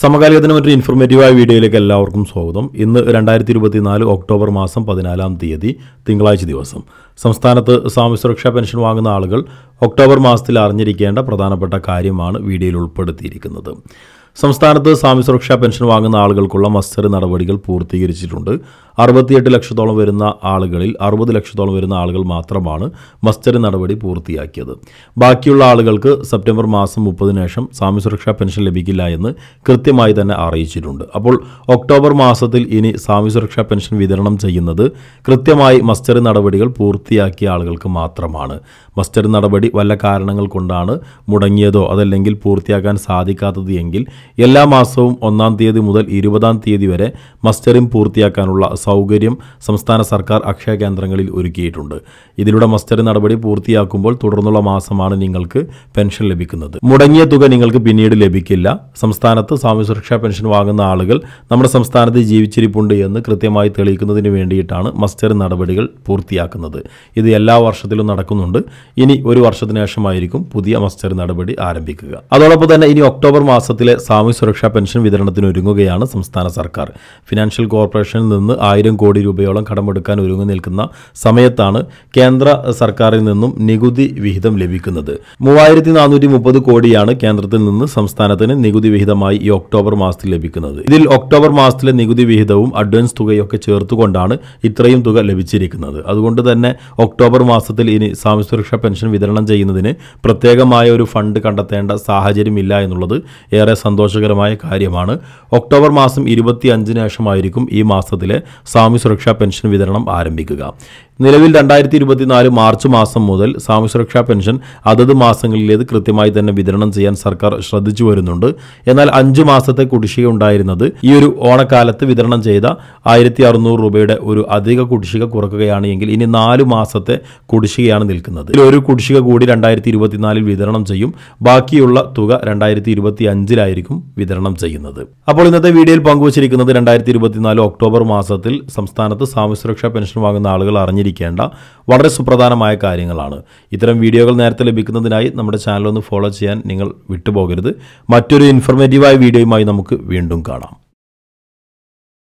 സമകാലികത്തിന് മറ്റൊരു ഇൻഫോർമേറ്റീവായ വീഡിയോയിലേക്ക് എല്ലാവർക്കും സ്വാഗതം ഇന്ന് രണ്ടായിരത്തി നാല് ഒക്ടോബർ മാസം പതിനാലാം തീയതി തിങ്കളാഴ്ച ദിവസം സംസ്ഥാനത്ത് സാമൂഹ്യ സുരക്ഷാ പെൻഷൻ വാങ്ങുന്ന ആളുകൾ ഒക്ടോബർ മാസത്തിൽ അറിഞ്ഞിരിക്കേണ്ട പ്രധാനപ്പെട്ട കാര്യമാണ് വീഡിയോയിൽ ഉൾപ്പെടുത്തിയിരിക്കുന്നത് സംസ്ഥാനത്ത് സ്വാമി സുരക്ഷാ പെൻഷൻ വാങ്ങുന്ന ആളുകൾക്കുള്ള മസ്റ്റർ നടപടികൾ പൂർത്തീകരിച്ചിട്ടുണ്ട് അറുപത്തിയെട്ട് ലക്ഷത്തോളം വരുന്ന ആളുകളിൽ അറുപത് ലക്ഷത്തോളം വരുന്ന ആളുകൾ മാത്രമാണ് മസ്റ്റർ നടപടി പൂർത്തിയാക്കിയത് ബാക്കിയുള്ള ആളുകൾക്ക് സെപ്റ്റംബർ മാസം മുപ്പതിന് ശേഷം സ്വാമി സുരക്ഷാ പെൻഷൻ ലഭിക്കില്ല എന്ന് കൃത്യമായി തന്നെ അറിയിച്ചിട്ടുണ്ട് അപ്പോൾ ഒക്ടോബർ മാസത്തിൽ ഇനി സ്വാമി സുരക്ഷാ പെൻഷൻ വിതരണം ചെയ്യുന്നത് കൃത്യമായി മസ്റ്റർ നടപടികൾ പൂർത്തിയാക്കിയ ആളുകൾക്ക് മാത്രമാണ് മസ്റ്റർ നടപടി വല്ല കാരണങ്ങൾ കൊണ്ടാണ് മുടങ്ങിയതോ അതല്ലെങ്കിൽ പൂർത്തിയാക്കാൻ സാധിക്കാത്തത് എല്ലാ മാസവും ഒന്നാം തീയതി മുതൽ ഇരുപതാം തീയതി വരെ മസ്റ്ററിംഗ് പൂർത്തിയാക്കാനുള്ള സൗകര്യം സംസ്ഥാന സർക്കാർ അക്ഷയ കേന്ദ്രങ്ങളിൽ ഒരുക്കിയിട്ടുണ്ട് ഇതിലൂടെ മസ്റ്റർ നടപടി പൂർത്തിയാക്കുമ്പോൾ തുടർന്നുള്ള മാസമാണ് നിങ്ങൾക്ക് പെൻഷൻ ലഭിക്കുന്നത് മുടങ്ങിയ തുക നിങ്ങൾക്ക് പിന്നീട് ലഭിക്കില്ല സംസ്ഥാനത്ത് സാമ്യസുരക്ഷാ പെൻഷൻ വാങ്ങുന്ന ആളുകൾ നമ്മുടെ സംസ്ഥാനത്ത് ജീവിച്ചിരിപ്പുണ്ട് എന്ന് കൃത്യമായി തെളിയിക്കുന്നതിന് വേണ്ടിയിട്ടാണ് മസ്റ്റർ നടപടികൾ പൂർത്തിയാക്കുന്നത് ഇത് എല്ലാ വർഷത്തിലും നടക്കുന്നുണ്ട് ഇനി ഒരു വർഷത്തിനു ശേഷമായിരിക്കും പുതിയ മസ്റ്റർ നടപടി ആരംഭിക്കുക അതോടൊപ്പം തന്നെ ഇനി ഒക്ടോബർ മാസത്തിലെ ഭാവി സുരക്ഷാ പെൻഷൻ വിതരണത്തിന് ഒരുങ്ങുകയാണ് സംസ്ഥാന സർക്കാർ ഫിനാൻഷ്യൽ കോർപ്പറേഷനിൽ നിന്ന് ആയിരം കോടി രൂപയോളം കടമെടുക്കാൻ ഒരുങ്ങി നിൽക്കുന്ന സമയത്താണ് കേന്ദ്ര സർക്കാരിൽ നിന്നും നികുതി വിഹിതം ലഭിക്കുന്നത് മൂവായിരത്തി നാനൂറ്റി മുപ്പത് കോടിയാണ് കേന്ദ്രത്തിൽ നിന്ന് സംസ്ഥാനത്തിന് നികുതി വിഹിതമായി ഈ ഒക്ടോബർ മാസത്തിൽ ലഭിക്കുന്നത് ഇതിൽ ഒക്ടോബർ മാസത്തിലെ നികുതി വിഹിതവും അഡ്വാൻസ് തുകയൊക്കെ ചേർത്തുകൊണ്ടാണ് ഇത്രയും തുക ലഭിച്ചിരിക്കുന്നത് അതുകൊണ്ട് തന്നെ ഒക്ടോബർ മാസത്തിൽ ഇനി സാമൂഹ്യ സുരക്ഷാ പെൻഷൻ വിതരണം ചെയ്യുന്നതിന് പ്രത്യേകമായ ഒരു ഫണ്ട് കണ്ടെത്തേണ്ട സാഹചര്യമില്ല എന്നുള്ളത് ഏറെ സന്തോഷം സന്തോഷകരമായ കാര്യമാണ് ഒക്ടോബർ മാസം ഇരുപത്തി അഞ്ചിന് ശേഷമായിരിക്കും ഈ മാസത്തിലെ സ്വാമി സുരക്ഷാ പെൻഷൻ വിതരണം ആരംഭിക്കുക നിലവിൽ രണ്ടായിരത്തി ഇരുപത്തിനാല് മാർച്ച് മാസം മുതൽ സാമ്യസുരക്ഷാ പെൻഷൻ അതത് മാസങ്ങളിലേത് കൃത്യമായി തന്നെ വിതരണം ചെയ്യാൻ സർക്കാർ ശ്രദ്ധിച്ചു വരുന്നുണ്ട് എന്നാൽ അഞ്ച് മാസത്തെ കുടിശ്ശിക ഉണ്ടായിരുന്നത് ഈ ഒരു ഓണക്കാലത്ത് വിതരണം ചെയ്ത ആയിരത്തി അറുന്നൂറ് രൂപയുടെ ഒരു അധിക കുടിശ്ശിക കുറക്കുകയാണ് എങ്കിൽ ഇനി നാല് മാസത്തെ കുടിശ്ശികയാണ് നിൽക്കുന്നത് ഇതിൽ ഒരു കുടിശ്ശിക കൂടി രണ്ടായിരത്തി ഇരുപത്തിനാലിൽ വിതരണം ചെയ്യും ബാക്കിയുള്ള തുക രണ്ടായിരത്തി ഇരുപത്തി അഞ്ചിലായിരിക്കും വിതരണം ചെയ്യുന്നത് അപ്പോൾ ഇന്നത്തെ വീഡിയോയിൽ പങ്കുവച്ചിരിക്കുന്നത് രണ്ടായിരത്തി ഇരുപത്തിനാല് ഒക്ടോബർ മാസത്തിൽ സംസ്ഥാനത്ത് സാമ്യസുരക്ഷാ പെൻഷൻ വാങ്ങുന്ന ആളുകൾ അറിഞ്ഞിരിക്കും മറന്നിരിക്കേണ്ട വളരെ സുപ്രധാനമായ കാര്യങ്ങളാണ് ഇത്തരം വീഡിയോകൾ നേരത്തെ ലഭിക്കുന്നതിനായി നമ്മുടെ ചാനൽ ഒന്ന് ഫോളോ ചെയ്യാൻ നിങ്ങൾ വിട്ടുപോകരുത് മറ്റൊരു ഇൻഫർമേറ്റീവായ വീഡിയോയുമായി നമുക്ക് വീണ്ടും കാണാം